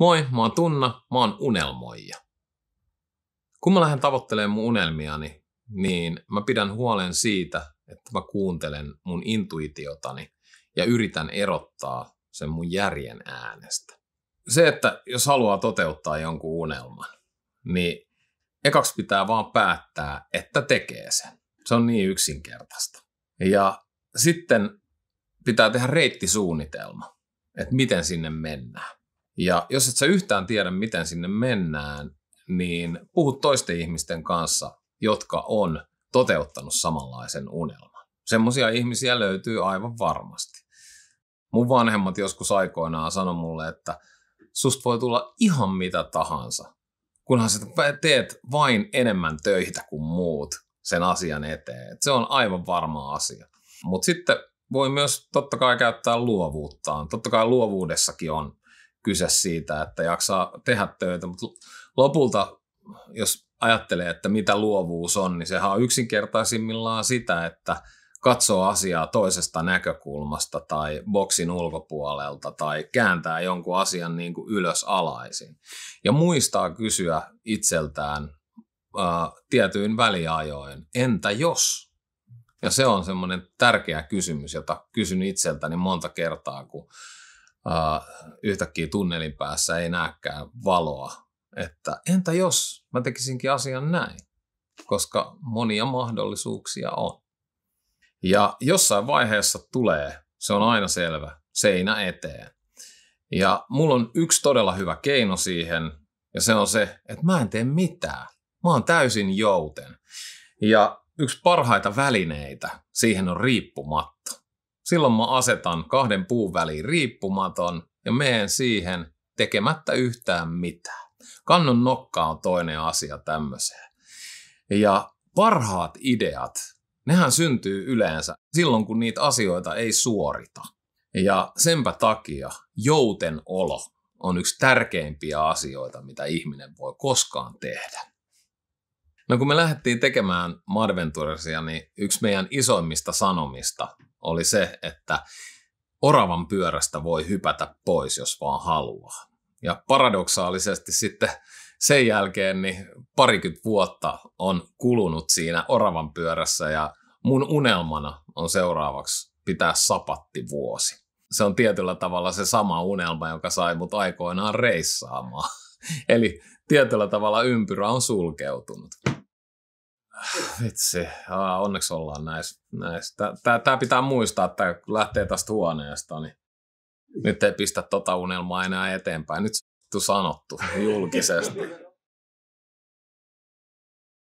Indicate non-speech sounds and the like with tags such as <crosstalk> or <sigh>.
Moi, mä oon Tunna, mä oon unelmoija. Kun mä lähden tavoittelemaan mun unelmiani, niin mä pidän huolen siitä, että mä kuuntelen mun intuitiotani ja yritän erottaa sen mun järjen äänestä. Se, että jos haluaa toteuttaa jonkun unelman, niin ekaksi pitää vaan päättää, että tekee sen. Se on niin yksinkertaista. Ja sitten pitää tehdä reittisuunnitelma, että miten sinne mennään. Ja jos et sä yhtään tiedä, miten sinne mennään, niin puhu toisten ihmisten kanssa, jotka on toteuttanut samanlaisen unelman. Semmoisia ihmisiä löytyy aivan varmasti. Mun vanhemmat joskus aikoinaan sanoi mulle, että susta voi tulla ihan mitä tahansa, kunhan sä teet vain enemmän töitä kuin muut sen asian eteen. Et se on aivan varma asia. Mutta sitten voi myös totta kai käyttää luovuuttaan. Totta kai luovuudessakin on kyse siitä, että jaksaa tehdä töitä, mutta lopulta, jos ajattelee, että mitä luovuus on, niin sehän on yksinkertaisimmillaan sitä, että katsoo asiaa toisesta näkökulmasta tai boksin ulkopuolelta tai kääntää jonkun asian niin kuin ylös alaisin. Ja muistaa kysyä itseltään ää, tietyin väliajoin, entä jos? Ja se on semmoinen tärkeä kysymys, jota kysyn itseltäni monta kertaa, kun uh, yhtäkkiä tunnelin päässä ei näkään valoa. Että entä jos mä tekisinkin asian näin? Koska monia mahdollisuuksia on. Ja jossain vaiheessa tulee, se on aina selvä, seinä eteen. Ja mulla on yksi todella hyvä keino siihen, ja se on se, että mä en tee mitään. Mä oon täysin jouten. Ja yksi parhaita välineitä siihen on riippumatta silloin mä asetan kahden puun väliin riippumaton ja meen siihen tekemättä yhtään mitään. Kannon nokka on toinen asia tämmöiseen. Ja parhaat ideat, nehän syntyy yleensä silloin, kun niitä asioita ei suorita. Ja senpä takia jouten olo on yksi tärkeimpiä asioita, mitä ihminen voi koskaan tehdä. No kun me lähdettiin tekemään Madventuresia, niin yksi meidän isoimmista sanomista oli se, että oravan pyörästä voi hypätä pois, jos vaan haluaa. Ja paradoksaalisesti sitten sen jälkeen niin parikymmentä vuotta on kulunut siinä oravan pyörässä ja mun unelmana on seuraavaksi pitää sapatti vuosi. Se on tietyllä tavalla se sama unelma, joka sai mut aikoinaan reissaamaan. <laughs> Eli tietyllä tavalla ympyrä on sulkeutunut. Ah, vitsi, Aa, onneksi ollaan näissä. Näis. Tämä pitää muistaa, että kun lähtee tästä huoneesta, niin nyt ei pistä tota unelmaa enää eteenpäin. Nyt sanottu julkisesti. <laughs>